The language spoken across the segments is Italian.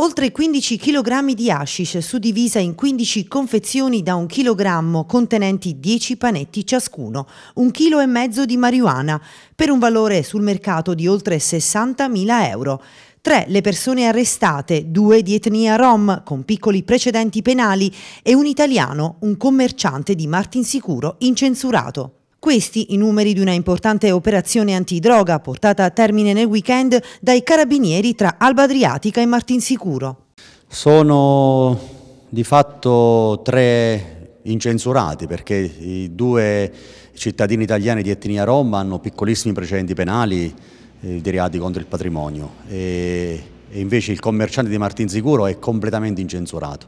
Oltre 15 kg di hashish suddivisa in 15 confezioni da un chilogrammo contenenti 10 panetti ciascuno, un chilo e mezzo di marijuana, per un valore sul mercato di oltre 60.000 euro. Tre le persone arrestate, due di etnia rom con piccoli precedenti penali e un italiano, un commerciante di Martinsicuro incensurato. Questi i numeri di una importante operazione antidroga portata a termine nel weekend dai carabinieri tra Alba Adriatica e Martinsicuro. Sono di fatto tre incensurati perché i due cittadini italiani di etnia Roma hanno piccolissimi precedenti penali eh, di reati contro il patrimonio e, e invece il commerciante di Martinsicuro è completamente incensurato.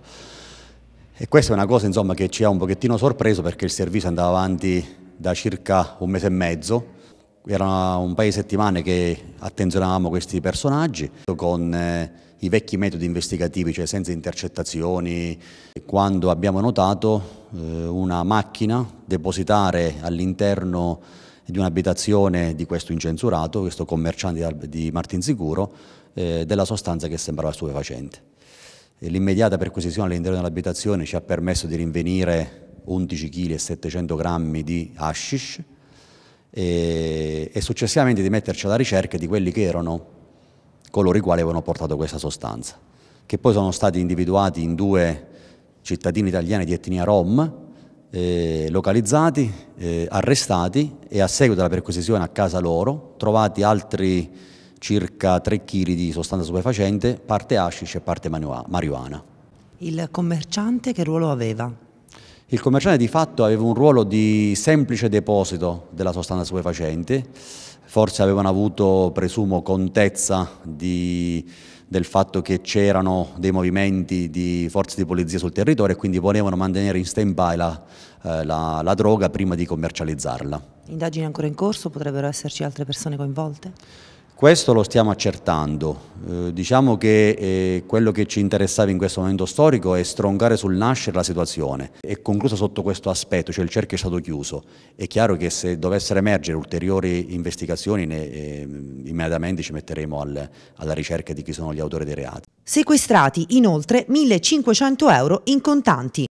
E questa è una cosa insomma, che ci ha un pochettino sorpreso perché il servizio andava avanti da circa un mese e mezzo. Era un paio di settimane che attenzionavamo questi personaggi con eh, i vecchi metodi investigativi, cioè senza intercettazioni, quando abbiamo notato eh, una macchina depositare all'interno di un'abitazione di questo incensurato, questo commerciante di Martinsicuro, eh, della sostanza che sembrava stupefacente. L'immediata perquisizione all'interno dell'abitazione ci ha permesso di rinvenire 11 kg e 700 grammi di hashish e, e successivamente di metterci alla ricerca di quelli che erano coloro i quali avevano portato questa sostanza, che poi sono stati individuati in due cittadini italiani di etnia rom, eh, localizzati, eh, arrestati e a seguito della perquisizione a casa loro trovati altri circa 3 kg di sostanza stupefacente, parte hashish e parte marijuana. Il commerciante che ruolo aveva? Il commerciale di fatto aveva un ruolo di semplice deposito della sostanza stupefacente, forse avevano avuto, presumo, contezza di, del fatto che c'erano dei movimenti di forze di polizia sul territorio e quindi volevano mantenere in stand-by la, eh, la, la droga prima di commercializzarla. Indagini ancora in corso? Potrebbero esserci altre persone coinvolte? Questo lo stiamo accertando, eh, diciamo che eh, quello che ci interessava in questo momento storico è stroncare sul nascere la situazione. È conclusa sotto questo aspetto, cioè il cerchio è stato chiuso. È chiaro che se dovessero emergere ulteriori investigazioni ne, eh, immediatamente ci metteremo al, alla ricerca di chi sono gli autori dei reati. Sequestrati inoltre 1500 euro in contanti.